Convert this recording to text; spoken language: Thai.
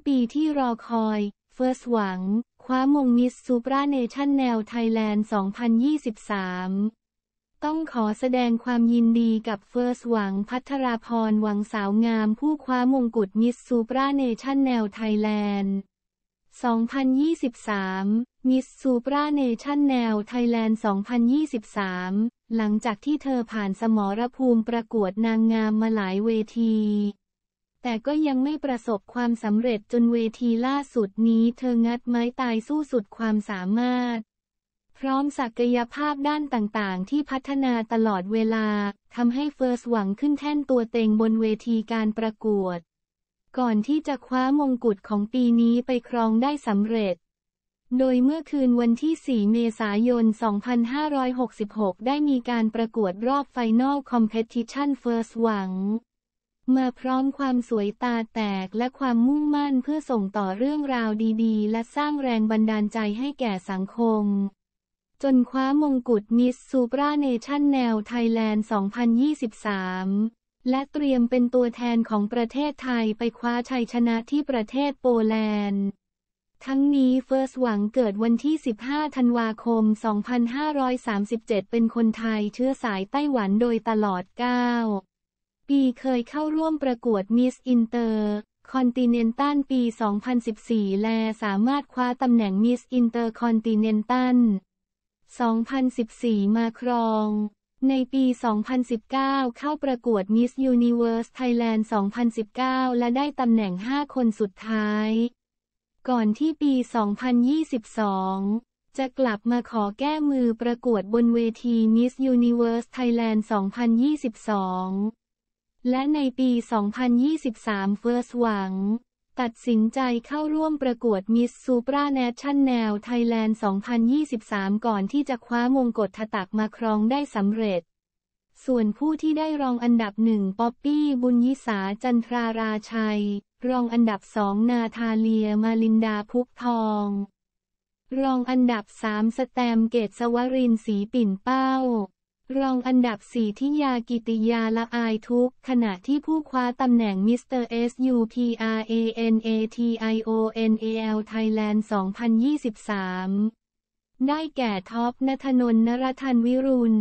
9ปีที่รอคอย เฟิร์สหวัง คว้ามงมิสซูปราเนชั่นแนวไทยแลนด์ 2023 ต้องขอแสดงความยินดีกับเฟิร์สหวังพัทราพรหวังสาวงามผู้คว้ามงกุฎมิสซูปราเนชั่นแนวไทยแลนด์2023มิสซูปราเนชั่นแนวไทยแลนด์ 2023 หลังจากที่เธอผ่านสมรภูมิประกวดนางงามมาหลายเวทีแต่ก็ยังไม่ประสบความสำเร็จจนเวทีล่าสุดนี้เธองัดไม้ตายสู้สุดความสามารถ พร้อมศักยภาพด้านต่างๆ ที่พัฒนาตลอดเวลาทำให้เฟิร์สหวังขึ้นแท่นตัวเต็งบนเวทีการประกวด ก่อนที่จะคว้ามงกุฎของปีนี้ไปครองได้สำเร็จ โดยเมื่อคืนวันที่ 4 เมษายน 2566 ได้มีการประกวดรอบไฟนอลคอมเพติชันเฟิร์สหวังมาพร้อมความสวยตาแตกและความมุ่งมั่นเพื่อส่งต่อเรื่องราวดีๆ และสร้างแรงบันดาลใจให้แก่สังคม จนคว้ามงกุฎมิสซูปราเนชั่นแนวไทยแลนด์ 2023 และเตรียมเป็นตัวแทนของประเทศไทยไปคว้าชัยชนะที่ประเทศโปแลนด์ทั้งนี้เฟิร์สหวังเกิดวันที่ 15 ธันวาคม 2537 เป็นคนไทยเชื้อสายไต้หวันโดยตลอด 9ปีเคยเข้าร่วมประกวดมิสอินเตอร์คอนติเนนตัลปี 2014 และสามารถคว้าตำแหน่งมิสอินเตอร์คอนติเนนตัล2014 มาครอง ในปี 2019 เข้าประกวดมิสยูนิเวอร์สไทยแลนด์2019 และได้ตำแหน่ง 5 คนสุดท้าย ก่อนที่ปี 2022 จะกลับมาขอแก้มือประกวดบนเวทีมิสยูนิเวอร์สไทยแลนด์ 2022และในปี 2023 เฟิร์สหวัง ตัดสินใจเข้าร่วมประกวดมิสซูปราแนชั่นแนลไทยแลนด์ 2023 ก่อนที่จะคว้ามงกฎทตักมาครองได้สำเร็จ ส่วนผู้ที่ได้รองอันดับหนึ่งป๊อปปี้ บุญยิสาจันทราราชัย รองอันดับสองนาทาเลีย มาลินดา พุกทอง รองอันดับสามสแตมเกตสวรินสีปิ่นเป้ารองอันดับ 4 ที่ยากิติยาละอายทุกขณะที่ผู้คว้าตำแหน่งมิสเตอร์ s u p r เ n a t i o n a l Thailand 2023 ได้แก่ ท็อปนทนนนรทันวิรุณ